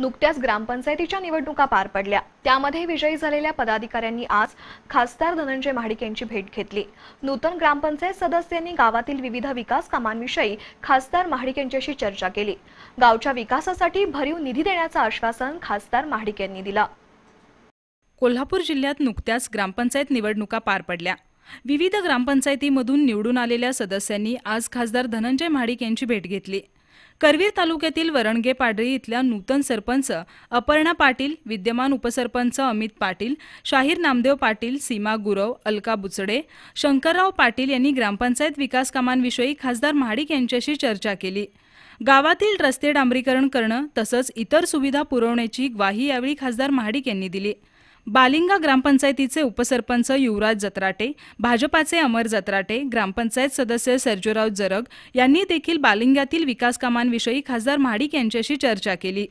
नुकत्याच ग्रामपंचायतीच्या निवडणुका पार पडल्या त्यामध्ये विजयी झालेल्या पदाधिकाऱ्यांनी आज खासदार धनंजय महाडिक यांची भेट घेतली नूतन ग्रामपंचायत सदस्यांनी गावातील विविध विकास कामांविषयी खासदार महाडिक यांच्याशी चर्चा केली गावच्या विकासासाठी भरीव निधी देण्याचं आश्वासन खासदार महाडिक यांनी दिलं कोल्हापूर जिल्ह्यात नुकत्याच ग्रामपंचायत निवडणुका पार पडल्या विविध ग्रामपंचायतीमधून निवडून आलेल्या सदस्यांनी आज खासदार धनंजय महाडिक यांची भेट घेतली करवीर तालुक्यातील वरणगे पाडरी इथल्या नूतन सरपंच अपर्णा पाटील विद्यमान उपसरपंच अमित पाटील शाहीर नामदेव पाटील सीमा गुरव अलका बुचडे शंकरराव पाटील यांनी ग्रामपंचायत विकास कामांविषयी खासदार महाडिक यांच्याशी चर्चा केली गावातील रस्ते डांबरीकरण करणं तसंच इतर सुविधा पुरवण्याची ग्वाही यावेळी खासदार महाडिक यांनी दिली बालिंगा ग्रामपंचायतीचे उपसरपंच युवराज जत्राटे भाजपाचे अमर जत्राटे ग्रामपंचायत सदस्य सर्जोराव जरग यांनी देखील बालिंग्यातील विकास कामांविषयी खासदार महाडिक यांच्याशी चर्चा केली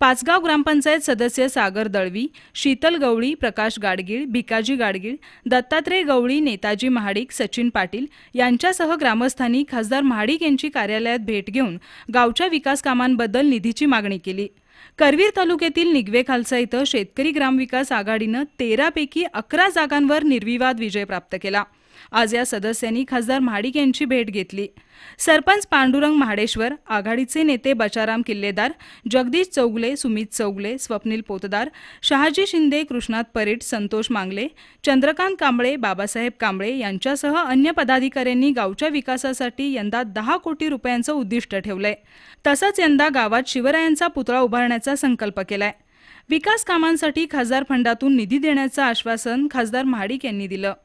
पाचगाव ग्रामपंचायत सदस्य सागर दळवी शीतल गवळी प्रकाश गाडगीळ भिकाजी गाडगीळ दत्तात्रय गवळी नेताजी महाडिक सचिन पाटील यांच्यासह ग्रामस्थांनी खासदार महाडिक यांची कार्यालयात भेट घेऊन गावच्या विकासकामांबद्दल निधीची मागणी केली करवीर तालुक्यातील निगवे खालसा इथं शेतकरी ग्रामविकास आघाडीनं तेरापैकी अकरा जागांवर निर्विवाद विजय प्राप्त केला आज या सदस्यांनी खासदार महाडिक यांची भेट घेतली सरपंच पांडुरंग महाडेश्वर आघाडीचे नेते बचाराम किल्लेदार जगदीश चौगले सुमित चौगले स्वप्नील पोतदार शहाजी शिंदे कृष्णात परेट संतोष मांगले चंद्रकांत कांबळे बाबासाहेब कांबळे यांच्यासह अन्य पदाधिकाऱ्यांनी गावच्या विकासासाठी यंदा दहा कोटी रुपयांचं उद्दिष्ट ठेवलंय तसंच यंदा गावात शिवरायांचा पुतळा उभारण्याचा संकल्प केलाय विकास कामांसाठी खासदार फंडातून निधी देण्याचं आश्वासन खासदार महाडिक यांनी दिलं